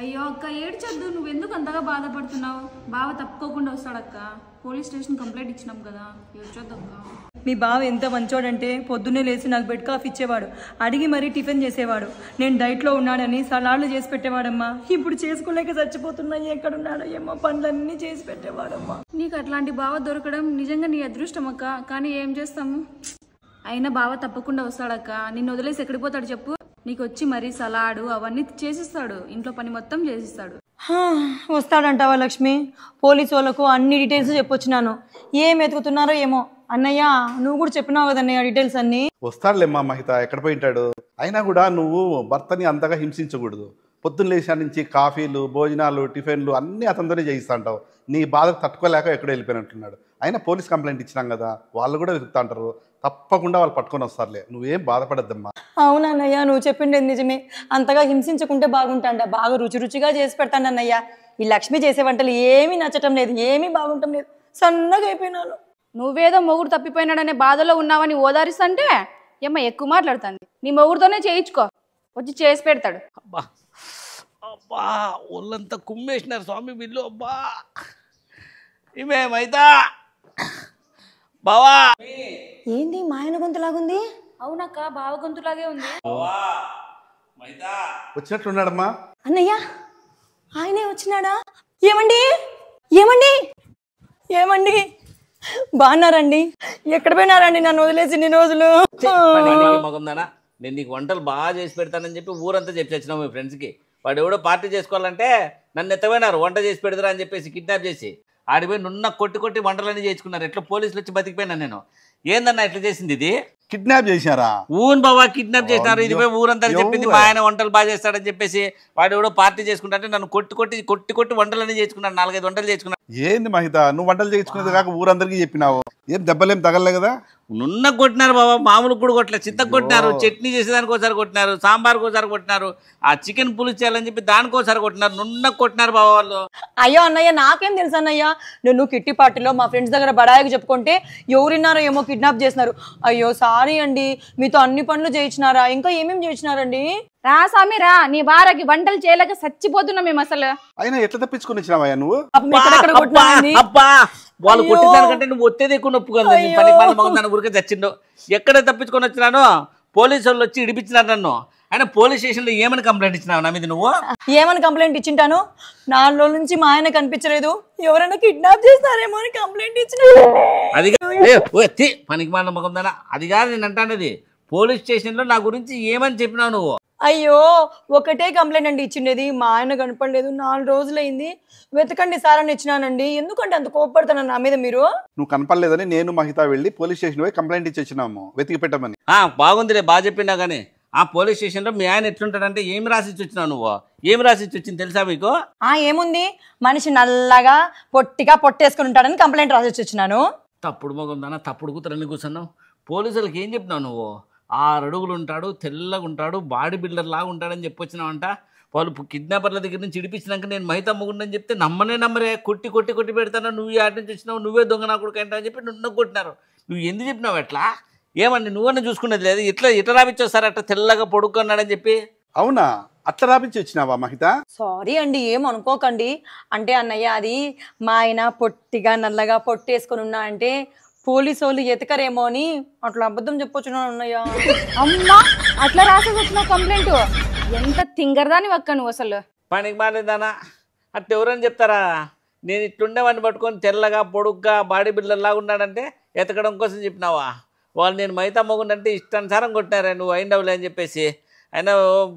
అయ్యో అక్క ఏడ్చద్దు నువ్వు ఎందుకు అంతగా బాధపడుతున్నావు బావ తప్పుకోకుండా వస్తాడక్క పోలీస్ స్టేషన్ కంప్లైంట్ ఇచ్చినాం కదా ఏడ్చొద్దు అక్క మీ బావ ఎంత మంచోడంటే పొద్దున్నే లేచి నాకు బెడ్ కాఫీ ఇచ్చేవాడు అడిగి మరీ టిఫిన్ చేసేవాడు నేను డైట్లో ఉన్నాడని సలాడ్లు చేసి పెట్టేవాడమ్మా ఇప్పుడు చేసుకోలేక చచ్చిపోతున్నాయి ఎక్కడున్నాడో ఏమో పనులన్నీ చేసి పెట్టేవాడమ్మా నీకు అట్లాంటి బావ దొరకడం నిజంగా నీ అదృష్టం అక్క కానీ ఏం చేస్తాము అయినా బావ తప్పకుండా వస్తాడక్క నిన్ను వదిలేసి ఎక్కడికి పోతాడు చెప్పు నీకు వచ్చి మరీ సలాడు అవన్నీ చేసిస్తాడు ఇంట్లో పని మొత్తం చేసిస్తాడు వస్తాడంటావా లక్ష్మి పోలీసు వాళ్ళకు అన్ని డీటెయిల్స్ చెప్పొచ్చినాను ఏం ఎతుకుతున్నారో ఏమో అన్నయ్య నువ్వు కూడా చెప్పినావు కదన్నయ్య డీటెయిల్స్ అన్ని వస్తాడులేమ్మా మహిత ఎక్కడ పోయింటాడు అయినా కూడా నువ్వు భర్తని అంతగా హింసించకూడదు పొద్దున్న లేచిన నుంచి కాఫీలు భోజనాలు టిఫిన్లు అన్నీ అతనితోనే ఉంటావు నీ బాధ తట్టుకోలేక ఎక్కడ వెళ్ళిపోయినట్టున్నాడు అయినా పోలీస్ కంప్లైంట్ ఇచ్చినాం కదా వాళ్ళు కూడా ఉంటారు తప్పకుండా వాళ్ళు పట్టుకొని వస్తారులే నువ్వేం బాధపడద్దమ్మా అవునన్నయ్యా నువ్వు చెప్పిండే నిజమే అంతగా హింసించకుంటే బాగుంటాడా బాగా రుచి రుచిగా చేసి అన్నయ్య ఈ లక్ష్మి చేసే వంటలు ఏమీ నచ్చటం లేదు ఏమీ బాగుంటం లేదు సన్నగా అయిపోయినాను నువ్వేదో మొగుడు తప్పిపోయినాడనే బాధలో ఉన్నావని ఓదారిస్తంటే ఏమ్మ ఎక్కువ మాట్లాడుతుంది నీ మొగుడుతోనే చేయించుకో వచ్చి చేసి పెడతాడు అబ్బా అబ్బా ఒళ్ళంతా కుమ్మేసినారు స్వామి బిల్లు అబ్బా ఇవేమైతా బావా ఏంది మా ఆయన గొంతులాగుంది అవునక్క బావ గొంతులాగే ఉంది వచ్చినట్లున్నాడమ్మా అన్నయ్య ఆయనే వచ్చినాడా ఏమండి ఏమండి ఏమండి బాగున్నారండి ఎక్కడ పోయినారండి నన్ను వదిలేసి ఇన్ని రోజులు నేను నీకు వంటలు బాగా చేసి పెడతానని చెప్పి ఊరంతా చెప్పి మీ ఫ్రెండ్స్కి వాడు ఎవడో పార్టీ చేసుకోవాలంటే నన్ను ఎత్తపోయినారు వంట చేసి పెడతారా అని చెప్పేసి కిడ్నాప్ చేసి ఆడిపోయి నున్న కొట్టి కొట్టి వంటలన్నీ చేసుకున్నారు ఎట్లా పోలీసులు వచ్చి బతికిపోయినా నేను ఏందన్నా ఎట్లా చేసింది ఇది కిడ్నాప్ చేశారా ఊన్ బాబా కిడ్నాప్ చేసినారు ఇది పోయి ఊరంతా చెప్పింది మా ఆయన వంటలు బాగా చేస్తాడని చెప్పేసి వాడు ఎవడో పార్టీ చేసుకుంటాంటే నన్ను కొట్టి కొట్టి కొట్టి కొట్టి వంటలన్నీ చేసుకున్నాను నాలుగైదు వంటలు చేసుకున్నాను ఏంది మహిత నువ్వు వంటలు చేసుకునేది కాక ఊరందరికీ చెప్పినావు ఏం దెబ్బలేం తగలలే కదా నున్న కొట్టినారు బాబా మామూలు కూడా కొట్టలేదు చిత్త కొట్టినారు చట్నీ చేసేదానికి ఒకసారి కొట్టినారు సాంబార్ ఒకసారి కొట్టినారు ఆ చికెన్ పులుసు చేయాలని చెప్పి దానికోసారి కొట్టినారు నున్న కొట్టినారు బాబా వాళ్ళు అయ్యో అన్నయ్య నాకేం తెలుసు అన్నయ్య నువ్వు కిట్టి పార్టీలో మా ఫ్రెండ్స్ దగ్గర బడాయికి చెప్పుకుంటే ఎవరున్నారో ఏమో కిడ్నాప్ చేసినారు అయ్యో సారీ అండి మీతో అన్ని పనులు చేయించినారా ఇంకా ఏమేమి చేయించినారండి రా సామి రా నీ వారకి వంటలు చేయలేక చచ్చిపోతున్నా మేము అసలు అయినా ఎట్లా తప్పించుకుని వచ్చినావా నువ్వు వాళ్ళు కంటే నువ్వు ఒత్తేది ఎక్కువ నొప్పు కదా పని పని దాని ఊరికే చచ్చిండో ఎక్కడ తప్పించుకొని వచ్చినానో పోలీసు వాళ్ళు వచ్చి ఇడిపించినారు నన్ను ఆయన పోలీస్ స్టేషన్ లో ఏమని కంప్లైంట్ ఇచ్చినావు నా మీద నువ్వు ఏమని కంప్లైంట్ ఇచ్చింటాను నాలుగు నుంచి మా ఆయన కనిపించలేదు ఎవరైనా కిడ్నాప్ చేస్తారేమో అని కంప్లైంట్ ఇచ్చిన అది పనికి మాన మగం అది కాదు నేను అంటానది పోలీస్ స్టేషన్ లో నా గురించి ఏమని చెప్పినావు నువ్వు అయ్యో ఒకటే కంప్లైంట్ అండి ఇచ్చిండేది మా ఆయన కనపడలేదు నాలుగు రోజులైంది వెతకండి సార్ అని ఇచ్చినానండి ఎందుకంటే అంత కోపడతాను నా మీద మీరు నువ్వు కనపడలేదని నేను మహిత వెళ్ళి పోలీస్ స్టేషన్ పోయి కంప్లైంట్ ఇచ్చి వచ్చినాము వెతికి పెట్టమని ఆ బాగుందిలే బాగా చెప్పినా కానీ ఆ పోలీస్ స్టేషన్లో మీ ఆయన ఎట్లుంటాడంటే ఏమి రాసిచ్చి చూచినా నువ్వు ఏం రాసిచ్చి వచ్చింది తెలుసా మీకు ఆ ఏముంది మనిషి నల్లగా పొట్టిగా పొట్టేసుకుని ఉంటాడని కంప్లైంట్ రాసి వచ్చినాను తప్పుడు మొగం దానా తప్పుడు అన్ని కూర్చున్నావు పోలీసులకి ఏం చెప్పినావు నువ్వు ఆరు అడుగులు ఉంటాడు తెల్లగా ఉంటాడు బాడీ బిల్డర్ లాగా ఉంటాడని వచ్చినామంట వాళ్ళు కిడ్నాపర్ల దగ్గర నుంచి ఇడిపించినాక నేను మహిత అమ్ముకుండని చెప్తే నమ్మనే నమ్మరే కొట్టి కొట్టి కొట్టి పెడతాను నువ్వు ఆట నుంచి వచ్చినావు నువ్వే దొంగ నా కొడుకు అంటే అని చెప్పి నిన్న కొట్టినారు నువ్వు ఎందుకు చెప్పినావు ఎట్లా ఏమండి నువ్వన్నా చూసుకునేది లేదు ఇట్లా ఇట్లా రాపించావు సార్ అట్లా తెల్లగా పొడుక్కున్నాడని చెప్పి అవునా అట్లా రాపించి వచ్చినావా మహిత సారీ అండి ఏం అనుకోకండి అంటే అన్నయ్య అది మా ఆయన పొట్టిగా నల్లగా పొట్టేసుకొని ఉన్నా అంటే పోలీసు వాళ్ళు ఎతకరేమో అని అట్లా అబద్ధం చెప్పొచ్చు ఉన్నాయా అమ్మా అట్లా రాసేసి వచ్చిన కంప్లైంట్ ఎంత తింగర్దాని ఒక్క నువ్వు అసలు పనికి మారేదానా అట్ట ఎవరని చెప్తారా నేను ఇట్లుండేవాడిని పట్టుకొని తెల్లగా పొడుగ్గా బాడీ బిల్డర్లా ఉన్నాడంటే ఎతకడం కోసం చెప్పినావా వాళ్ళు నేను మైతా మొగుండంటే ఇష్టానుసారం కొట్టినారా నువ్వు అయిండవులే అని చెప్పేసి అయినా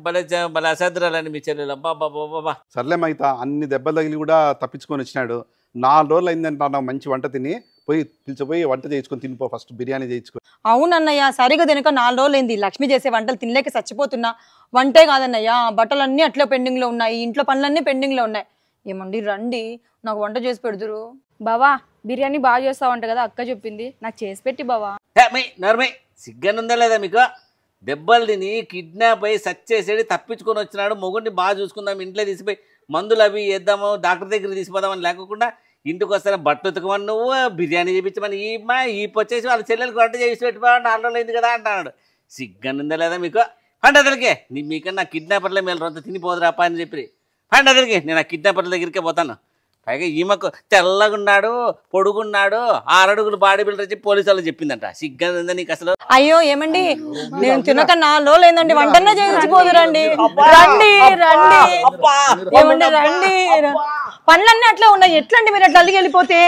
భలే భలే అసాధ్రాలని మీ చెల్లెలు అబ్బా బాబా సర్లే మైతా అన్ని దెబ్బలు తగిలి కూడా తప్పించుకొని వచ్చినాడు నాలుగు రోజులు అయిందంటే నా మంచి వంట తిని పోయి పిలిచిపోయి వంట చేయించుకొని తినిపో ఫస్ట్ బిర్యానీ చేయించుకో అవునన్నయ్య సరిగా తినక నాలుగు రోజులు అయింది లక్ష్మి చేసే వంటలు తినలేక చచ్చిపోతున్నా వంటే కాదన్నయ్య బట్టలన్నీ అట్లే పెండింగ్లో ఉన్నాయి ఇంట్లో పనులన్నీ పెండింగ్లో ఉన్నాయి ఏమండి రండి నాకు వంట చేసి పెడుతురు బావా బిర్యానీ బాగా చేస్తావంట కదా అక్క చెప్పింది నాకు చేసి పెట్టి బావా సిగ్గనుందా లేదా మీకు దెబ్బలు తిని కిడ్నాప్ సచ్ చేసేది తప్పించుకొని వచ్చినాడు మొగుడిని బాగా చూసుకుందాం ఇంట్లో తీసిపోయి మందులు అవి వేద్దాము డాక్టర్ దగ్గర తీసిపోదామని లేకుండా ఇంటికి వస్తాను బట్ట ఉతుకమని నువ్వు బిర్యానీ చేయించమని ఈ మా ఈ వచ్చేసి వాళ్ళ చెల్లెలకు వంట చేసి పెట్టుకో నాలుగు రోజులు అయింది కదా అంటున్నాడు సిగ్గనుందా లేదా మీకు అదరికే నీ మీకన్నా కిడ్నాపర్లే మేలు రొంత తినిపోదురా అని చెప్పి అదరికే నేను ఆ కిడ్నాపర్ల దగ్గరికే పోతాను పైగా ఈమెకు తెల్లగున్నాడు పొడుగున్నాడు ఆరడుగులు బాడీ బిల్డర్ వచ్చి పోలీసు వాళ్ళు చెప్పిందంట సిగ్గా నీకు అసలు అయ్యో ఏమండి నేను తినక నాలో లేదండి వంటనే చేయించిపోదురండి రండి రండి ఏమండి రండి పనులన్నీ అట్లా ఉన్నాయి ఎట్లండి మీరు అట్లా అల్లికి వెళ్ళిపోతే